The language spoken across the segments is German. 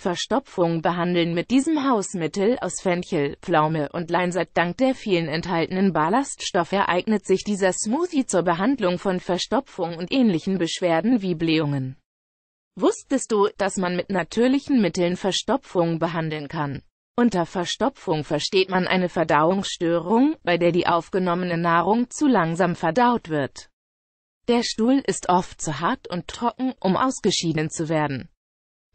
Verstopfung behandeln mit diesem Hausmittel aus Fenchel, Pflaume und Leinsaat. Dank der vielen enthaltenen Ballaststoffe eignet sich dieser Smoothie zur Behandlung von Verstopfung und ähnlichen Beschwerden wie Blähungen. Wusstest du, dass man mit natürlichen Mitteln Verstopfung behandeln kann? Unter Verstopfung versteht man eine Verdauungsstörung, bei der die aufgenommene Nahrung zu langsam verdaut wird. Der Stuhl ist oft zu hart und trocken, um ausgeschieden zu werden.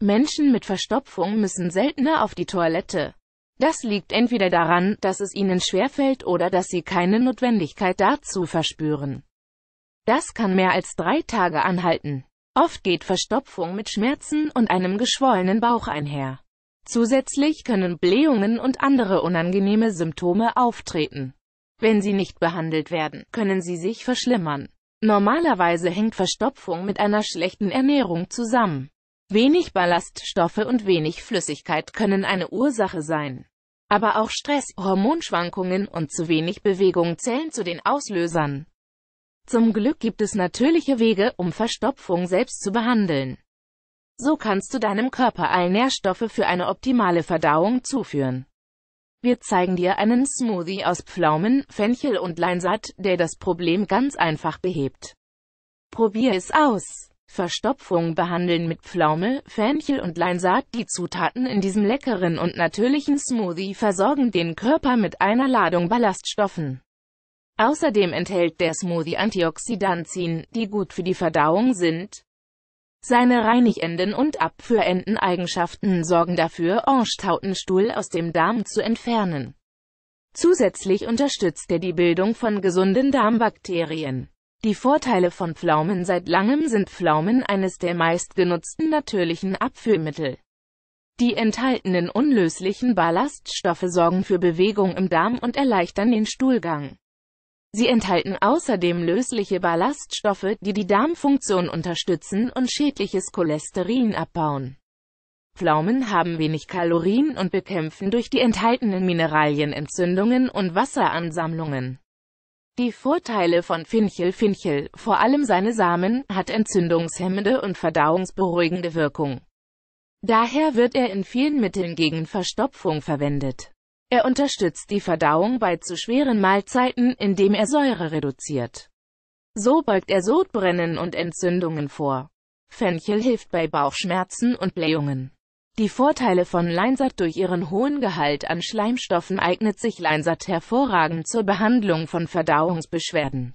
Menschen mit Verstopfung müssen seltener auf die Toilette. Das liegt entweder daran, dass es ihnen schwerfällt oder dass sie keine Notwendigkeit dazu verspüren. Das kann mehr als drei Tage anhalten. Oft geht Verstopfung mit Schmerzen und einem geschwollenen Bauch einher. Zusätzlich können Blähungen und andere unangenehme Symptome auftreten. Wenn sie nicht behandelt werden, können sie sich verschlimmern. Normalerweise hängt Verstopfung mit einer schlechten Ernährung zusammen. Wenig Ballaststoffe und wenig Flüssigkeit können eine Ursache sein. Aber auch Stress, Hormonschwankungen und zu wenig Bewegung zählen zu den Auslösern. Zum Glück gibt es natürliche Wege, um Verstopfung selbst zu behandeln. So kannst du deinem Körper all Nährstoffe für eine optimale Verdauung zuführen. Wir zeigen dir einen Smoothie aus Pflaumen, Fenchel und Leinsaat, der das Problem ganz einfach behebt. Probier es aus! Verstopfung behandeln mit Pflaume, Fenchel und Leinsaat. Die Zutaten in diesem leckeren und natürlichen Smoothie versorgen den Körper mit einer Ladung Ballaststoffen. Außerdem enthält der Smoothie Antioxidantien, die gut für die Verdauung sind. Seine reinigenden und abführenden Eigenschaften sorgen dafür, Orangetautenstuhl aus dem Darm zu entfernen. Zusätzlich unterstützt er die Bildung von gesunden Darmbakterien. Die Vorteile von Pflaumen Seit langem sind Pflaumen eines der meistgenutzten natürlichen Abführmittel. Die enthaltenen unlöslichen Ballaststoffe sorgen für Bewegung im Darm und erleichtern den Stuhlgang. Sie enthalten außerdem lösliche Ballaststoffe, die die Darmfunktion unterstützen und schädliches Cholesterin abbauen. Pflaumen haben wenig Kalorien und bekämpfen durch die enthaltenen Mineralien Entzündungen und Wasseransammlungen. Die Vorteile von Finchel Finchel, vor allem seine Samen, hat entzündungshemmende und verdauungsberuhigende Wirkung. Daher wird er in vielen Mitteln gegen Verstopfung verwendet. Er unterstützt die Verdauung bei zu schweren Mahlzeiten, indem er Säure reduziert. So beugt er Sodbrennen und Entzündungen vor. Fenchel hilft bei Bauchschmerzen und Blähungen. Die Vorteile von Leinsat durch ihren hohen Gehalt an Schleimstoffen eignet sich Leinsat hervorragend zur Behandlung von Verdauungsbeschwerden.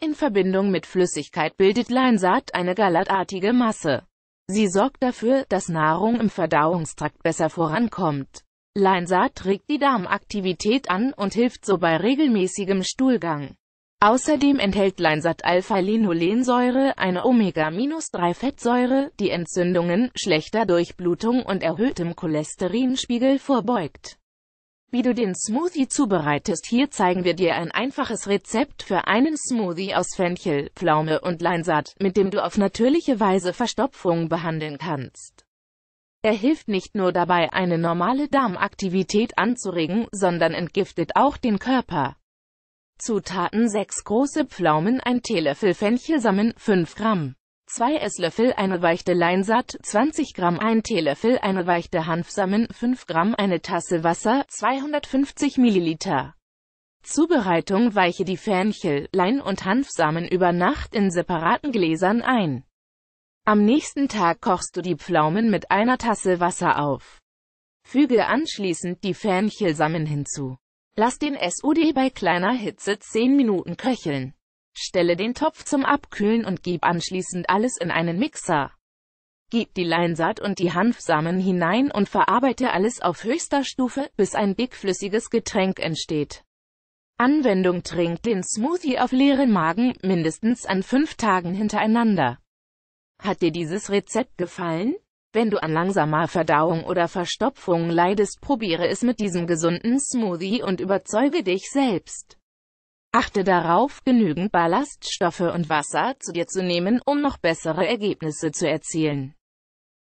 In Verbindung mit Flüssigkeit bildet Leinsat eine galatartige Masse. Sie sorgt dafür, dass Nahrung im Verdauungstrakt besser vorankommt. Leinsaat regt die Darmaktivität an und hilft so bei regelmäßigem Stuhlgang. Außerdem enthält Leinsat Alpha-Linolensäure, eine Omega-3-Fettsäure, die Entzündungen, schlechter Durchblutung und erhöhtem Cholesterinspiegel vorbeugt. Wie du den Smoothie zubereitest Hier zeigen wir dir ein einfaches Rezept für einen Smoothie aus Fenchel, Pflaume und Leinsat, mit dem du auf natürliche Weise Verstopfung behandeln kannst. Er hilft nicht nur dabei, eine normale Darmaktivität anzuregen, sondern entgiftet auch den Körper. Zutaten 6 große Pflaumen, 1 Teelöffel Fenchelsamen, 5 Gramm. 2 Esslöffel eine weichte Leinsaat, 20 Gramm 1 Teelöffel eine weichte Hanfsamen, 5 Gramm eine Tasse Wasser, 250 Milliliter. Zubereitung Weiche die Fenchel, Lein- und Hanfsamen über Nacht in separaten Gläsern ein. Am nächsten Tag kochst du die Pflaumen mit einer Tasse Wasser auf. Füge anschließend die Fenchelsamen hinzu. Lass den SUD bei kleiner Hitze 10 Minuten köcheln. Stelle den Topf zum Abkühlen und gib anschließend alles in einen Mixer. Gib die Leinsaat und die Hanfsamen hinein und verarbeite alles auf höchster Stufe, bis ein dickflüssiges Getränk entsteht. Anwendung Trink den Smoothie auf leeren Magen, mindestens an 5 Tagen hintereinander. Hat dir dieses Rezept gefallen? Wenn du an langsamer Verdauung oder Verstopfung leidest, probiere es mit diesem gesunden Smoothie und überzeuge dich selbst. Achte darauf, genügend Ballaststoffe und Wasser zu dir zu nehmen, um noch bessere Ergebnisse zu erzielen.